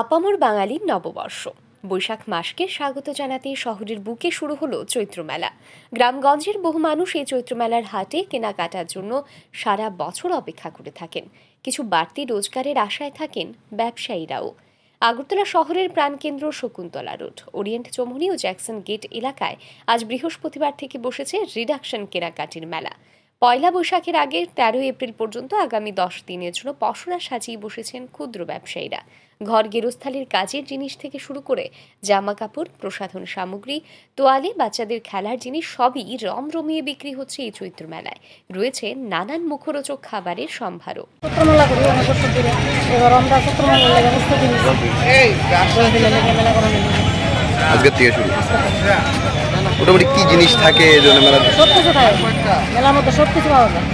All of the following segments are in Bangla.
আপামর বাঙালির নববর্ষ বৈশাখ মাসকে স্বাগত জানাতে শহরের বুকে শুরু হলো চৈত্র মেলা গ্রামগঞ্জের বহু মানুষ এই চৈত্র মেলার হাটে কেনাকাটার জন্য সারা বছর অপেক্ষা করে থাকেন কিছু বাড়তি রোজগারের আশায় থাকেন ব্যবসায়ীরাও আগরতলা শহরের প্রাণকেন্দ্র শকুন্তলা রোড ওরিয়েন্ট চমুনি ও জ্যাকসন গেট এলাকায় আজ বৃহস্পতিবার থেকে বসেছে রিডাকশন কেনাকাটির মেলা পয়লা বৈশাখের আগে তেরো এপ্রিল পর্যন্ত আগামী দশ দিনের জন্য পসরা সাজিয়ে বসেছেন ক্ষুদ্র ব্যবসায়ীরা ঘর গেরস্থালির কাজের জিনিস থেকে শুরু করে জামা কাপড় প্রসাধন সামগ্রী তোয়ালে বাচ্চাদের খেলার জিনিস সবই রমরমিয়ে বিক্রি হচ্ছে এই চৈত্র মেলায় রয়েছে নানান মুখরোচক খাবারের সম্ভারও আজকে থেকে শুরু আচ্ছা। মোটামুটি কি জিনিস থাকে মেলা সব কিছু থাকে সব কিছু পাওয়া যায়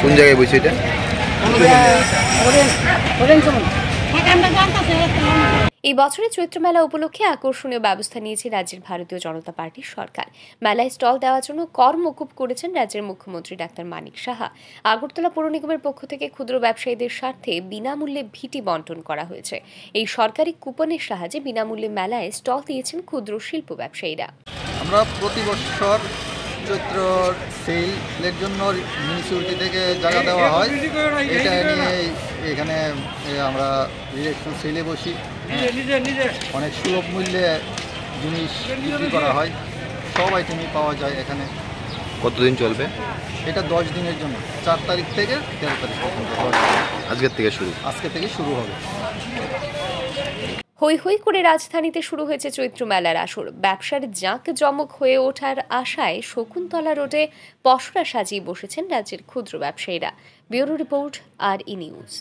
কোন জায়গায় বসে এটা এই বছরের চৈত্র মেলা উপলক্ষে আকর্ষণীয় ব্যবস্থা নিয়েছে রাজ্যের ভারতীয় জনতা পার্টির সরকার মেলায় স্টল দেওয়ার জন্য কর মকুব করেছেন রাজ্যের মুখ্যমন্ত্রী ডাক্তার মানিক সাহা আগরতলা পৌর নিগমের পক্ষ থেকে ক্ষুদ্র ব্যবসায়ীদের স্বার্থে বিনামূল্যে ভিটি বন্টন করা হয়েছে এই সরকারি কুপনের সাহায্যে বিনামূল্যে মেলায় স্টল দিয়েছেন ক্ষুদ্র শিল্প ব্যবসায়ীরা আমরা প্রতি বছর চৈত্র সেলের জন্য মিউনিসিপ্যালিটি থেকে জায়গা দেওয়া হয় এটা নিয়ে এখানে আমরা ইলেকশন সেলে বসি হ্যাঁ। অনেক সুলভ মূল্যে জিনিস বিক্রি করা হয় সব আইটেমই পাওয়া যায় এখানে কতদিন চলবে এটা দশ দিনের জন্য চার তারিখ থেকে তেরো তারিখ পর্যন্ত আজকের থেকে শুরু আজকে থেকে শুরু হবে হৈ হৈ করে রাজধানীতে শুরু হয়েছে চৈত্র মেলার আসর ব্যবসার জাঁক জমক হয়ে ওঠার আশায় শকুন্তলা রোডে পশরা সাজিয়ে বসেছেন রাজ্যের ক্ষুদ্র ব্যবসায়ীরা ব্যুরো রিপোর্ট আর ই নিউজ